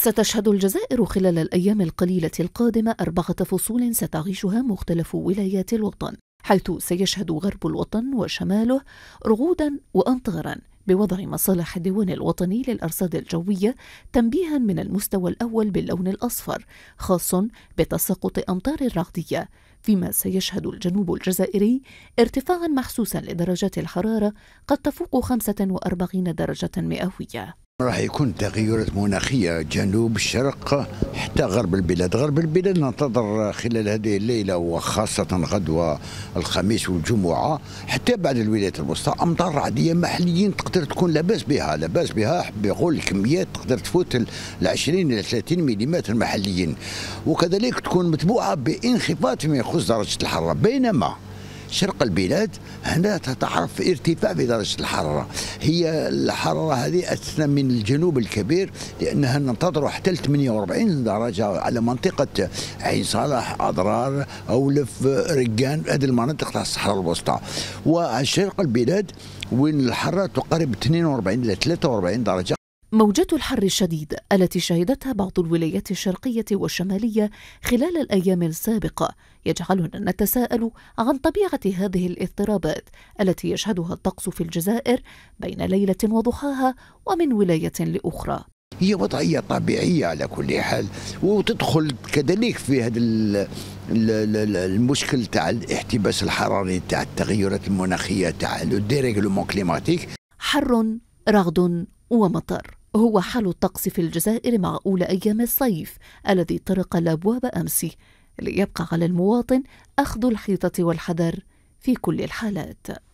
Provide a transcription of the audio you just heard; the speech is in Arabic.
ستشهد الجزائر خلال الأيام القليلة القادمة أربعة فصول ستعيشها مختلف ولايات الوطن حيث سيشهد غرب الوطن وشماله رغودا وأمطارا بوضع مصالح الديوان الوطني للأرصاد الجوية تنبيها من المستوى الأول باللون الأصفر خاص بتساقط أمطار الرعدية فيما سيشهد الجنوب الجزائري ارتفاعا محسوسا لدرجات الحرارة قد تفوق 45 درجة مئوية راح يكون تغيرات مناخية جنوب شرق حتى غرب البلاد غرب البلاد ننتظر خلال هذه الليلة وخاصة غدوة الخميس والجمعة حتى بعد الولايات الوسطى أمطار عاديه محليين تقدر تكون لاباس بها لاباس بها بقول الكميات تقدر تفوت العشرين إلى 30 ملم محليين وكذلك تكون متبوعة بانخفاض فيما يخص درجة الحرارة بينما شرق البلاد هنا تتعرف في ارتفاع في درجة الحرارة هي الحرارة هذه أثنى من الجنوب الكبير لأنها ننتظر حتى 48 درجة على منطقة عين صالح أضرار أولف رقان هذه المناطق تاع الصحراء الوسطى وعلى شرق البلاد وين الحرارة تقارب 42 إلى 43 درجة موجات الحر الشديد التي شهدتها بعض الولايات الشرقية والشمالية خلال الأيام السابقة يجعلنا نتساءل عن طبيعة هذه الاضطرابات التي يشهدها الطقس في الجزائر بين ليلة وضحاها ومن ولاية لأخرى هي وضعية طبيعية على كل حال وتدخل كذلك في هذا المشكل تاع الاحتباس الحراري تاع التغيرات المناخية تاع الديريغلومون كليماتيك حر رغد ومطر هو حال الطقس في الجزائر مع أولى أيام الصيف الذي طرق الأبواب أمس ليبقى على المواطن أخذ الحيطة والحذر في كل الحالات